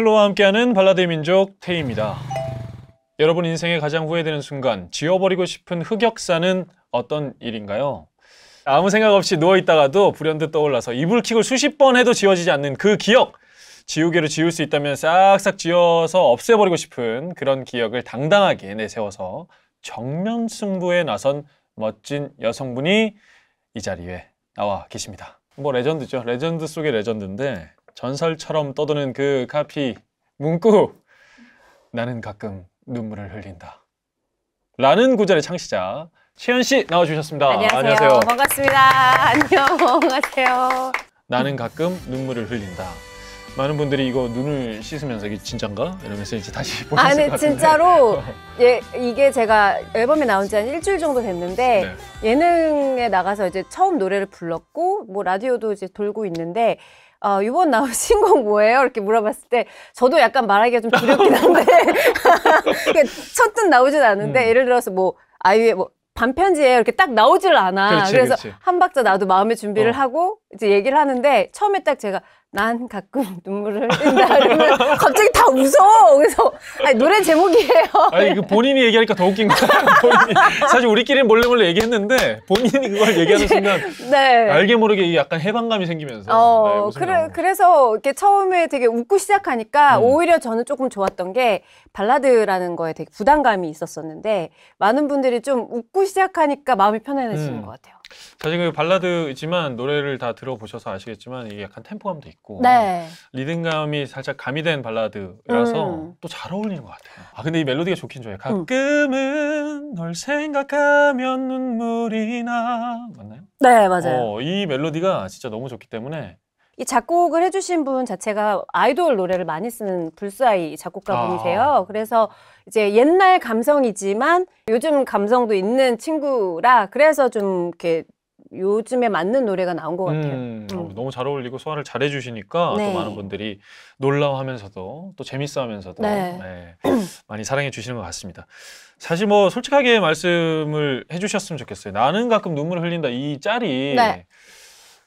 클로와 함께하는 발라드의 민족 테이입니다. 여러분 인생에 가장 후회되는 순간, 지워버리고 싶은 흑역사는 어떤 일인가요? 아무 생각 없이 누워있다가도 불현듯 떠올라서 이불킥을 수십 번 해도 지워지지 않는 그 기억! 지우개로 지울 수 있다면 싹싹 지워서 없애버리고 싶은 그런 기억을 당당하게 내세워서 정면 승부에 나선 멋진 여성분이 이 자리에 나와 계십니다. 뭐 레전드죠. 레전드 속의 레전드인데 전설처럼 떠드는 그 카피 문구 나는 가끔 눈물을 흘린다 라는 구절의 창시자 최현 씨 나와주셨습니다. 안녕하세요. 안녕하세요. 반갑습니다. 안녕. 안녕하세요. 나는 가끔 눈물을 흘린다. 많은 분들이 이거 눈을 씻으면서 이게 진짠가 이러면서 이제 다시 보셨을 것 같은데. 진짜로 예 이게 제가 앨범이 나온 지 한 일주일 정도 됐는데 네. 예능에 나가서 이제 처음 노래를 불렀고 뭐 라디오도 이제 돌고 있는데 어, 이번 나온 신곡 뭐예요? 이렇게 물어봤을 때 저도 약간 말하기가 좀 두렵긴 한데 그러니까 첫뜻 나오진 않는데 음. 예를 들어서 뭐 아이유의 뭐 반편지에 이렇게 딱 나오질 않아. 그렇지, 그래서 그렇지. 한 박자 나도 마음의 준비를 어. 하고 이제 얘기를 하는데 처음에 딱 제가 난 가끔 눈물을 흘린다 그러면 갑자기 다 웃어. 그래서 아니, 노래 제목이에요. 아니 그 본인이 얘기하니까 더 웃긴 거야. 본인이. 사실 우리끼리 몰래 몰래 얘기했는데 본인이 그걸 얘기하는 순간 네. 알게 모르게 약간 해방감이 생기면서. 어, 네, 그래, 그래서 이렇게 처음에 되게 웃고 시작하니까 음. 오히려 저는 조금 좋았던 게 발라드라는 거에 되게 부담감이 있었었는데 많은 분들이 좀 웃고 시작하니까 마음이 편안해지는 음. 것 같아요. 사실 그 발라드지만 이 노래를 다 들어보셔서 아시겠지만 이게 약간 템포감도 있고 네. 리듬감이 살짝 가미된 발라드라서 음. 또잘 어울리는 것 같아요. 아 근데 이 멜로디가 좋긴 좋아요. 음. 가끔은 널 생각하면 눈물이 나 맞나요? 네 맞아요. 어, 이 멜로디가 진짜 너무 좋기 때문에 이 작곡을 해주신 분 자체가 아이돌 노래를 많이 쓰는 불사이 작곡가분이세요. 아. 그래서 이제 옛날 감성이지만 요즘 감성도 있는 친구라 그래서 좀 이렇게 요즘에 맞는 노래가 나온 것 같아요. 음, 어, 음. 너무 잘 어울리고 소화를 잘 해주시니까 네. 또 많은 분들이 놀라워하면서도 또 재밌어하면서도 네. 네, 많이 사랑해 주시는 것 같습니다. 사실 뭐 솔직하게 말씀을 해주셨으면 좋겠어요. 나는 가끔 눈물 흘린다 이 짤이 네.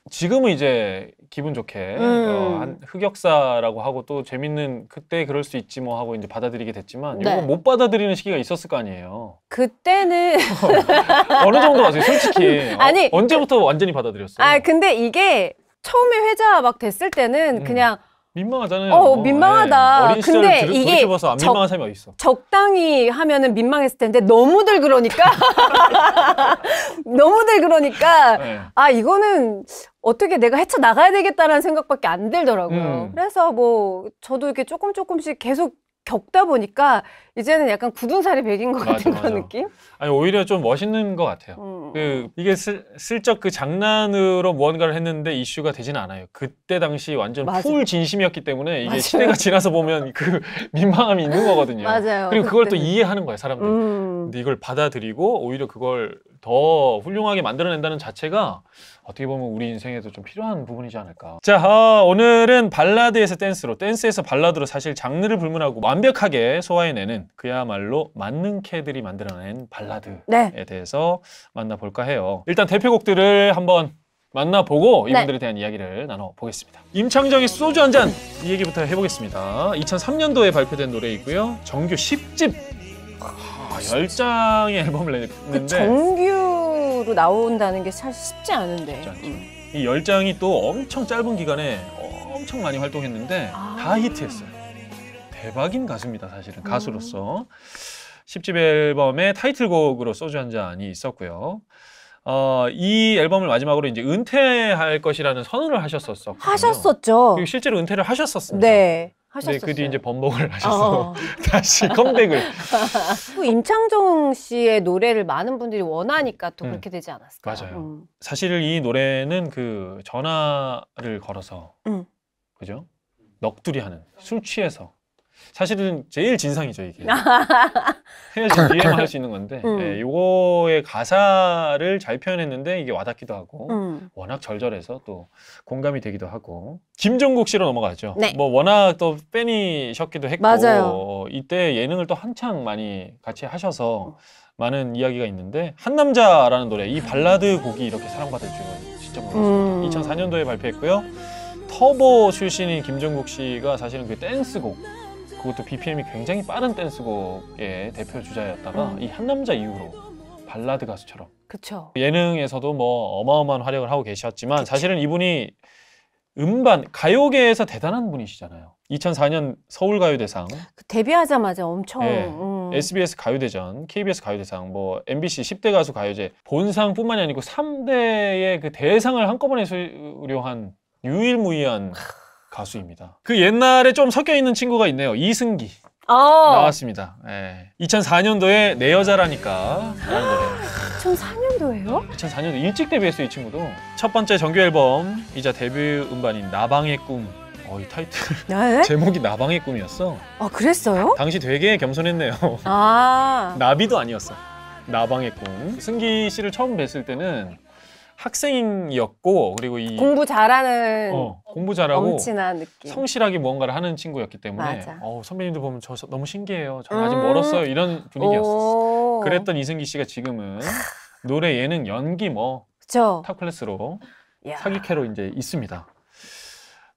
지금은 이제 기분 좋게 어, 음. 어, 한 흑역사라고 하고 또 재밌는 그때 그럴 수 있지 뭐 하고 이제 받아들이게 됐지만 네. 이거 못 받아들이는 시기가 있었을 거 아니에요. 그때는 어느 정도 왔어요, 솔직히. 아니, 어, 언제부터 완전히 받아들였어요? 아 근데 이게 처음에 회자 막 됐을 때는 음. 그냥 민망하잖아요. 어, 어 민망하다. 어, 네. 근데 들, 이게 적, 민망한 사람이 어디 있어? 적당히 하면은 민망했을 텐데 너무들 그러니까 너무들 그러니까 네. 아 이거는 어떻게 내가 헤쳐 나가야 되겠다라는 생각밖에 안 들더라고요. 음. 그래서 뭐 저도 이렇게 조금 조금씩 계속 겪다 보니까 이제는 약간 굳은 살이 베긴 것 맞아, 같은 맞아. 그런 느낌? 아니 오히려 좀 멋있는 것 같아요. 음. 그 이게 슬, 슬쩍 그 장난으로 무언가를 했는데 이슈가 되진 않아요. 그때 당시 완전 맞아. 풀 진심이었기 때문에 이게 맞아요. 시대가 지나서 보면 그 민망함이 있는 거거든요. 맞아요. 그리고 그걸 그때는. 또 이해하는 거예요 사람들. 음. 근데 이걸 받아들이고 오히려 그걸 더 훌륭하게 만들어낸다는 자체가 어떻게 보면 우리 인생에도 좀 필요한 부분이지 않을까 자 어, 오늘은 발라드에서 댄스로 댄스에서 발라드로 사실 장르를 불문하고 완벽하게 소화해내는 그야말로 만능캐들이 만들어낸 발라드에 네. 대해서 만나볼까 해요 일단 대표곡들을 한번 만나보고 네. 이분들에 대한 이야기를 나눠보겠습니다. 임창정의 소주 한 잔 이 얘기부터 해보겠습니다. 2003년도에 발표된 노래이고요. 정규 10집 아, 열장의 앨범을 냈는데 그 정규로 나온다는 게 사실 쉽지 않은데 음. 이열장이또 엄청 짧은 기간에 엄청 많이 활동했는데 아. 다 히트했어요 대박인 가수입니다 사실은 가수로서 음. 10집 앨범의 타이틀곡으로 소주 한 잔이 있었고요 어, 이 앨범을 마지막으로 이제 은퇴할 것이라는 선언을 하셨었어 하셨었죠. 실제로 은퇴를 하셨었습니다. 네. 하셨어요. 네, 그뒤 이제 번복을 어. 하셔서 어. 다시 컴백을. 그 임창정 씨의 노래를 많은 분들이 원하니까 또 음. 그렇게 되지 않았을까요? 맞아요. 음. 사실 이 노래는 그 전화를 걸어서 음. 그죠? 넋두리 하는 술 취해서 사실은 제일 진상이죠 이게 헤어진 뒤에말할수 있는 건데 음. 예, 요거의 가사를 잘 표현했는데 이게 와닿기도 하고 음. 워낙 절절해서 또 공감이 되기도 하고 김종국 씨로 넘어가죠 네. 뭐 워낙 또 팬이셨기도 했고 맞아요. 이때 예능을 또 한창 많이 같이 하셔서 어. 많은 이야기가 있는데 한남자라는 노래 이 발라드 곡이 이렇게 사랑받을 줄은 진짜 몰랐습니다 음. 2004년도에 발표했고요 터보 출신인 김종국 씨가 사실은 그 댄스곡 그것도 BPM이 굉장히 빠른 댄스곡의 대표 주자였다가 음. 이한 남자 이후로 발라드 가수처럼 그쵸. 예능에서도 뭐 어마어마한 활약을 하고 계셨지만 그쵸. 사실은 이분이 음반 가요계에서 대단한 분이시잖아요. 2004년 서울가요대상 그 데뷔하자마자 엄청 네. 음. SBS 가요대전, KBS 가요대상, 뭐 MBC 10대 가수 가요제 본상뿐만이 아니고 3대의 그 대상을 한꺼번에 수료한 유일무이한 가수입니다. 그 옛날에 좀 섞여 있는 친구가 있네요. 이승기. 어. 나왔습니다. 예. 2004년도에 내 여자라니까 2 0 0 4년도에요 2004년도 일찍 데뷔했어요, 이 친구도. 첫 번째 정규 앨범이자 데뷔 음반인 나방의 꿈. 어, 이 타이틀. 네? 제목이 나방의 꿈이었어. 아, 그랬어요? 당시 되게 겸손했네요. 아. 나비도 아니었어. 나방의 꿈. 승기 씨를 처음 뵀을 때는 학생이었고 그리고 이 공부 잘하는 어, 공부 잘하고 느낌. 성실하게 무언가를 하는 친구였기 때문에 어, 선배님들 보면 저 너무 신기해요. 저 아직 음 멀었어요. 이런 분위기였어. 그랬던 이승기 씨가 지금은 노래, 예능, 연기 뭐 그쵸. 탑 클래스로 야. 사기캐로 이제 있습니다.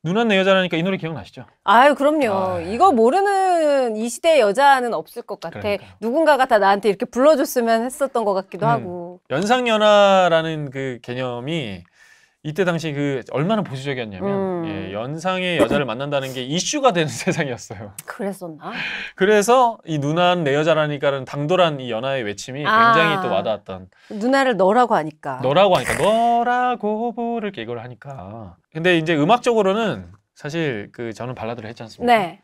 누나 내 여자라니까 이 노래 기억나시죠? 아유 그럼요. 아유. 예. 이거 모르는 이 시대의 여자는 없을 것 같아. 그러니까요. 누군가가 다 나한테 이렇게 불러줬으면 했었던 것 같기도 음. 하고. 연상연하라는 그 개념이 이때 당시 그 얼마나 보수적이었냐면 음. 예, 연상의 여자를 만난다는 게 이슈가 되는 세상이었어요. 그랬었나? 그래서 이 누나는 내 여자라니까는 당돌한 이 연하의 외침이 아. 굉장히 또 와닿았던. 누나를 너라고 하니까. 너라고 하니까 너라고 부를게 이걸 하니까. 근데 이제 음악적으로는 사실 그 저는 발라드를 했지 않습니까? 네.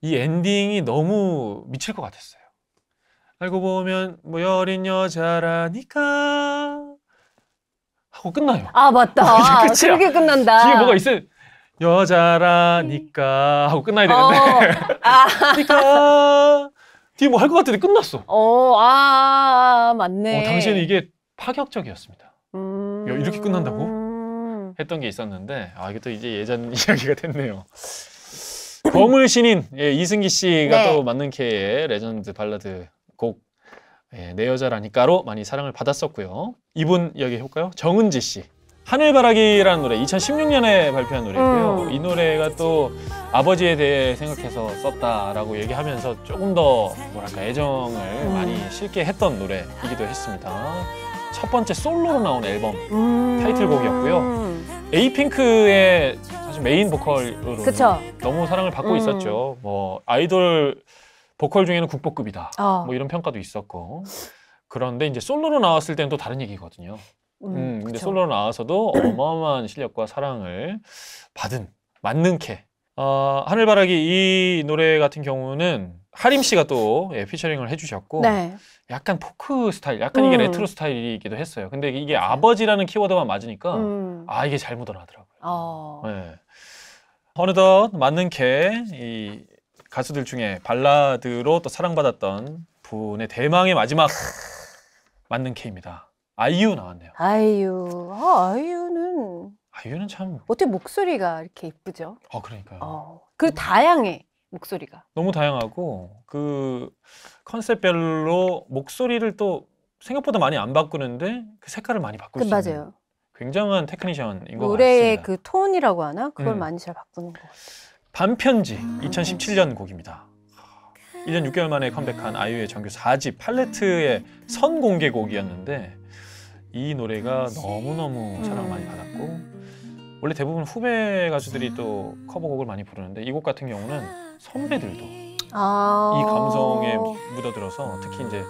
이 엔딩이 너무 미칠 것 같았어요. 알고 보면 뭐 여린 여자라니까 하고 끝나요. 아 맞다. 그렇게 끝난다. 뒤에 뭐가 있어? 여자라니까 하고 끝나야 어. 되는데. 어, 아. 니까 그러니까 뒤에 뭐 할 것 같은데 끝났어. 어, 아, 아, 맞네. 어, 당시에는 이게 파격적이었습니다. 음... 야, 이렇게 끝난다고? 음. 했던 게 있었는데 아 이게 또 이제 예전 이야기가 됐네요. 거물 신인 예, 이승기 씨가 네. 또 만능 K의 레전드 발라드 예, 내 여자라니까로 많이 사랑을 받았었고요. 이분 여기 해볼까요? 정은지 씨. 하늘바라기라는 노래 2016년에 발표한 노래고요. 음. 이 노래가 또 아버지에 대해 생각해서 썼다라고 얘기하면서 조금 더 뭐랄까 애정을 음. 많이 실게 했던 노래이기도 했습니다. 첫 번째 솔로로 나온 앨범 음. 타이틀곡이었고요. 에이핑크의 사실 메인 보컬로 너무 사랑을 받고 음. 있었죠. 뭐 아이돌 보컬 중에는 국보급이다. 어. 뭐 이런 평가도 있었고. 그런데 이제 솔로로 나왔을 때는 또 다른 얘기거든요. 음, 음 근데 솔로로 나와서도 어마어마한 실력과 사랑을 받은 만능캐. 어, 하늘바라기 이 노래 같은 경우는 하림 씨가 또 예, 피처링을 해주셨고 네. 약간 포크 스타일, 약간 이게 음. 레트로 스타일이기도 했어요. 근데 이게 맞아요. 아버지라는 키워드만 맞으니까 음. 아 이게 잘 묻어나더라고요. 어. 네. 어느덧 만능 캐이 가수들 중에 발라드로 또 사랑받았던 분의 대망의 마지막 맞는 케입니다. 아이유 나왔네요. 아이유, 아, 아이유는 아이유는 참 어떻게 목소리가 이렇게 예쁘죠? 아 그러니까요. 어, 그리 다양해 목소리가. 너무 다양하고 그 컨셉별로 목소리를 또 생각보다 많이 안 바꾸는데 그 색깔을 많이 바꿀 그, 수 있는. 맞아요. 굉장한 테크니션인 것 같습니다. 노래의 그 톤이라고 하나 그걸 음. 많이 잘 바꾸는 것 같아요. 반편지 2017년 곡입니다. 1년 6개월 만에 컴백한 아이유의 정규 4집 팔레트의 선공개곡이었는데 이 노래가 너무너무 사랑 많이 받았고 원래 대부분 후배 가수들이 또 커버곡을 많이 부르는데 이 곡 같은 경우는 선배들도 아. 이 감성에 묻어들어서 특히 이제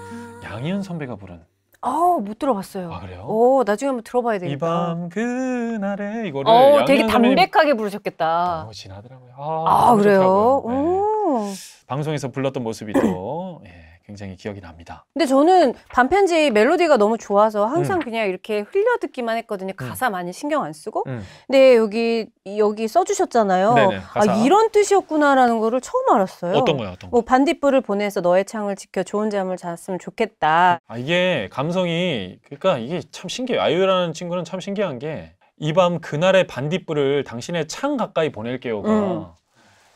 양희은 선배가 부른 어, 못 들어봤어요. 아, 그래요? 오, 어, 나중에 한번 들어봐야 되겠다. 이 밤 그날에 이거를 어, 되게 담백하게 부르셨겠다. 너무 진하더라고요. 아, 아 그래요? 좋더요 네. 오. 방송에서 불렀던 모습이 또 예, 굉장히 기억이 납니다. 근데 저는 반편지 멜로디가 너무 좋아서 항상 음. 그냥 이렇게 흘려 듣기만 했거든요. 음. 가사 음. 많이 신경 안 쓰고. 음. 근데 여기 여기 써주셨잖아요. 네네, 아 이런 뜻이었구나라는 거를 처음 알았어요. 어떤 거요? 어떤 거? 뭐 반딧불을 보내서 너의 창을 지켜 좋은 잠을 잤으면 좋겠다. 아 이게 감성이 그러니까 이게 참신기해 아이유라는 친구는 참 신기한 게 이 밤 그날의 반딧불을 당신의 창 가까이 보낼게요가 음.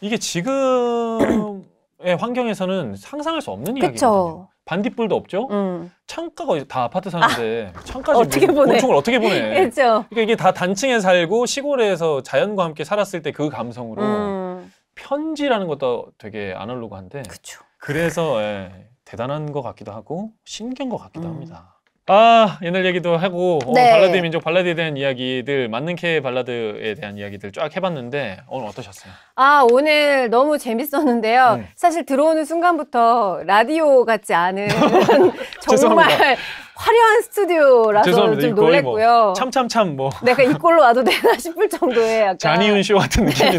이게 지금 예, 환경에서는 상상할 수 없는 그쵸. 이야기거든요. 반딧불도 없죠. 음. 창가가 다 아파트 사는데 아, 창가지 어떻게 보내? 곤충을 어떻게 보내? 그렇죠. 그러니까 이게 다 단층에 살고 시골에서 자연과 함께 살았을 때 그 감성으로 음. 편지라는 것도 되게 아날로그한데. 그쵸. 그래서 예, 대단한 것 같기도 하고 신기한 것 같기도 음. 합니다. 아 옛날 얘기도 하고 오늘 어, 네. 발라드 민족 발라드에 대한 이야기들 만능캐 발라드에 대한 이야기들 쫙 해봤는데 오늘 어떠셨어요? 아 오늘 너무 재밌었는데요. 음. 사실 들어오는 순간부터 라디오 같지 않은 정말 화려한 스튜디오라서 죄송합니다. 좀 뭐 놀랬고요. 참참참 뭐. 내가 이꼴로 와도 되나 싶을 정도의 약간. 잔이윤 쇼 같은 느낌인데.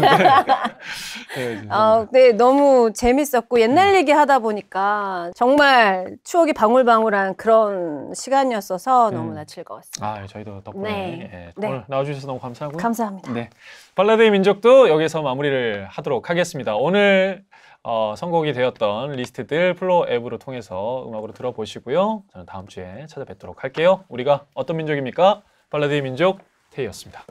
네, 아, 네, 너무 재밌었고 옛날 음. 얘기 하다 보니까 정말 추억이 방울방울한 그런 시간이었어서 너무나 음. 즐거웠습니다. 아, 예, 저희도 덕분에 네. 예, 예, 네. 오늘 나와주셔서 너무 감사하고 감사합니다. 네. 발라드의 민족도 여기서 마무리를 하도록 하겠습니다. 오늘 어, 선곡이 되었던 리스트들 플로 앱으로 통해서 음악으로 들어보시고요. 저는 다음 주에 찾아뵙도록 할게요. 우리가 어떤 민족입니까? 발라드의 민족 테이였습니다.